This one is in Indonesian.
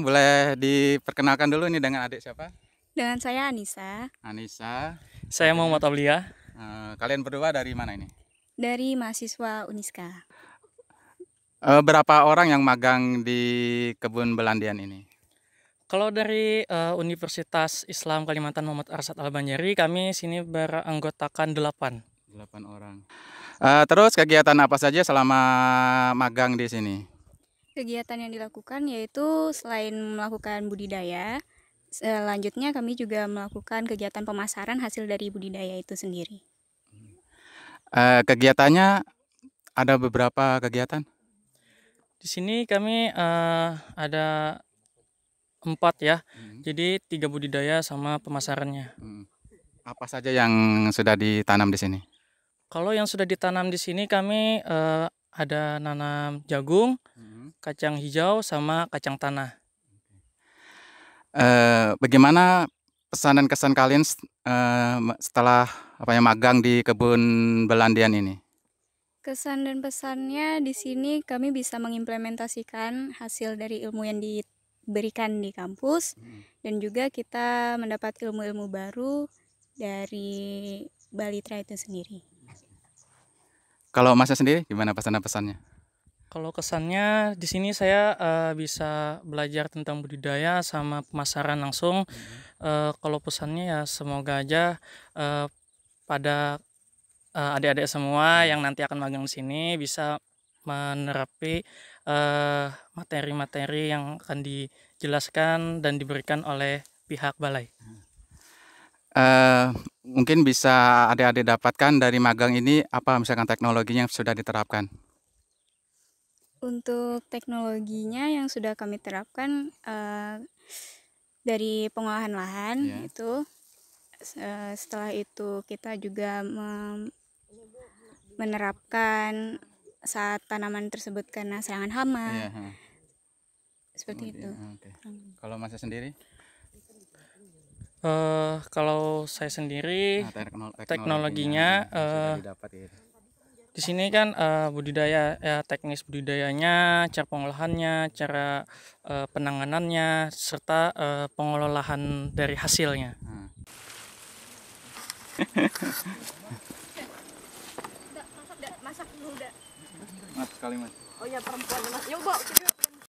boleh diperkenalkan dulu nih dengan adik siapa? Dengan saya Anissa. Anissa. Saya Muhammad Aulia. Eh, kalian berdua dari mana ini? Dari mahasiswa Uniska. Eh, berapa orang yang magang di kebun belandian ini? Kalau dari uh, Universitas Islam Kalimantan Muhammad Arsad Al-Banjari, kami sini beranggotakan 8. 8 orang. Uh, terus kegiatan apa saja selama magang di sini? Kegiatan yang dilakukan yaitu selain melakukan budidaya, selanjutnya kami juga melakukan kegiatan pemasaran hasil dari budidaya itu sendiri. Uh, kegiatannya ada beberapa kegiatan? Di sini kami uh, ada empat ya. Hmm. Jadi tiga budidaya sama pemasarannya. Hmm. Apa saja yang sudah ditanam di sini? Kalau yang sudah ditanam di sini kami uh, ada nanam jagung, hmm. kacang hijau sama kacang tanah. Uh, bagaimana pesan dan kesan kalian uh, setelah apa yang magang di kebun Belandian ini? Kesan dan pesannya di sini kami bisa mengimplementasikan hasil dari ilmu yang di berikan di kampus dan juga kita mendapat ilmu-ilmu baru dari balitra itu sendiri. Kalau masa sendiri gimana pesan-pesannya? Kalau kesannya di sini saya uh, bisa belajar tentang budidaya sama pemasaran langsung. -hmm. uh, kalau pesannya ya semoga aja uh, pada adik adik-adik semua yang nanti akan magang di sini bisa menerapi eh, materi-materi uh, yang akan dijelaskan dan diberikan oleh pihak balai? Uh, mungkin bisa adik-adik dapatkan dari magang ini apa misalkan teknologinya yang sudah diterapkan? Untuk teknologinya yang sudah kami terapkan uh, dari pengolahan lahan yeah. itu uh, setelah itu kita juga menerapkan saat tanaman tersebut kena serangan hama. Iya, ha. Seperti Kemudian, itu. Okay. Hmm. Kalau masa sendiri? Uh, kalau saya sendiri nah, teknolo teknologinya, teknologinya uh, didapat, ya. di sini kan uh, budidaya ya, teknis budidayanya, cara pengolahannya, cara uh, penanganannya, serta uh, pengelolaan dari hasilnya. Hmm. masak muda. Mas sekali mas. Oh ya perempuan mas. Yuk, Bok.